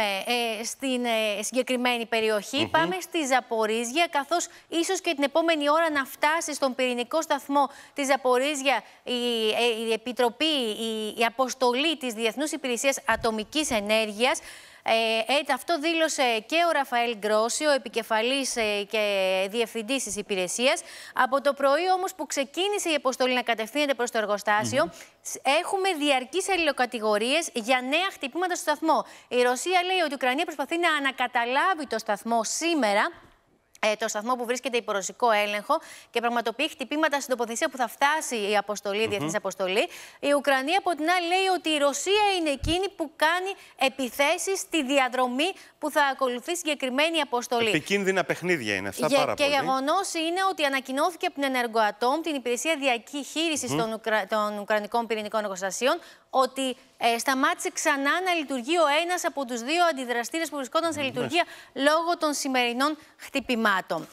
Ε, στην ε, συγκεκριμένη περιοχή. Πάμε στη Ζαπορίζια, καθώς ίσως και την επόμενη ώρα να φτάσει στον πυρηνικό σταθμό της Ζαπορίζια η, ε, Επιτροπή, η, η αποστολή της Διεθνούς Υπηρεσίας Ατομικής Ενέργειας. Ε, αυτό δήλωσε και ο Ραφαέλ Γκρόσι, ο επικεφαλής ε, και διευθυντής της υπηρεσίας. Από το πρωί όμως που ξεκίνησε η αποστολή να κατευθύνεται προς το εργοστασιο έχουμε διαρκείς αλληλοκατηγορίες για νέα χτυπήματα στο σταθμό. Η Ρωσία λέει ότι η Ουκρανία προσπαθεί να ανακαταλάβει το σταθμό σήμερα ε, το σταθμό που βρίσκεται υπό ρωσικό έλεγχο και πραγματοποιεί χτυπήματα στην τοποθεσία που θα φτάσει η αποστολή, η διεθνής αποστολή. Η Ουκρανία, από την άλλη, λέει ότι η Ρωσία είναι εκείνη που κάνει επιθέσεις στη διαδρομή που θα ακολουθεί συγκεκριμένη αποστολή. Επικίνδυνα παιχνίδια είναι αυτά, πάρα πολύ. Και γεγονός είναι ότι ανακοινώθηκε από την Ενεργοατόμ, την υπηρεσία διαχείριση των, Ουκρα... των Ουκρανικών πυρηνικών εργοστασίων, ότι ε, σταμάτησε ξανά να λειτουργεί ο ένας από τους δύο αντιδραστήρες που βρισκόταν σε ναι. λειτουργία λόγω των σημερινών χτυπημάτων.